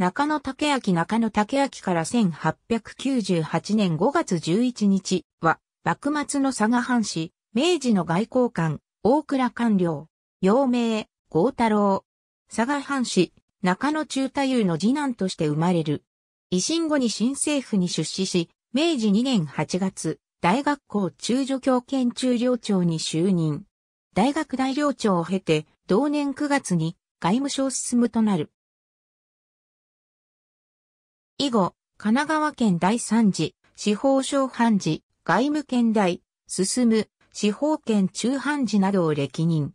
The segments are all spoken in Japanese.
中野竹明中野竹明から1898年5月11日は、幕末の佐賀藩士、明治の外交官、大倉官僚、陽明、豪太郎、佐賀藩士、中野中太夫の次男として生まれる。維新後に新政府に出資し、明治2年8月、大学校中女教研中寮長に就任。大学大寮長を経て、同年9月に外務省進むとなる。以後、神奈川県第三次、司法省判事、外務県大、進む、司法県中判事などを歴任。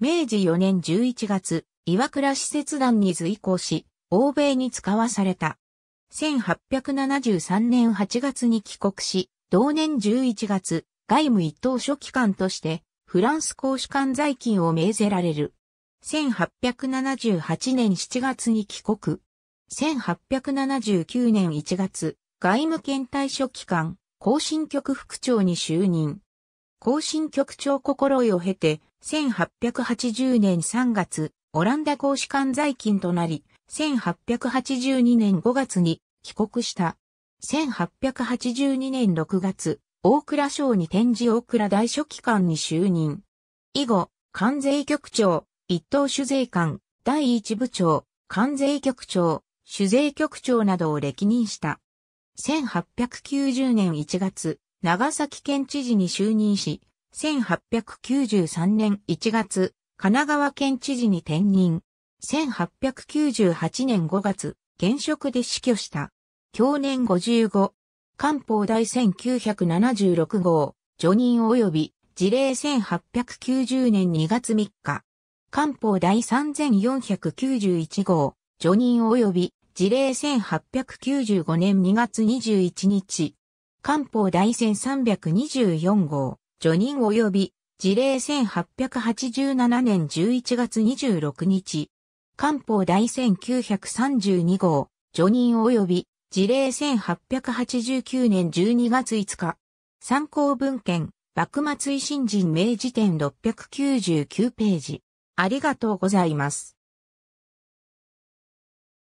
明治4年11月、岩倉使節団に随行し、欧米に使わされた。1873年8月に帰国し、同年11月、外務一等書記官として、フランス公主館在勤を命ぜられる。1878年7月に帰国。1879年1月、外務県対書機関、更進局副長に就任。更進局長心得を経て、1880年3月、オランダ公使館在勤となり、1882年5月に帰国した。1882年6月、大倉省に展示大倉大書記官に就任。以後、関税局長、一等主税官、第一部長、関税局長、主税局長などを歴任した。1890年1月、長崎県知事に就任し、1893年1月、神奈川県知事に転任。1898年5月、現職で死去した。去年55、官報第1976号、除任及び事例1890年2月3日。官報第3491号、除任及び事例1895年2月21日、官報第1324号、除任及び、事例1887年11月26日、官報第1932号、除任及び、事例1889年12月5日、参考文献、幕末維新人名辞典699ページ。ありがとうございます。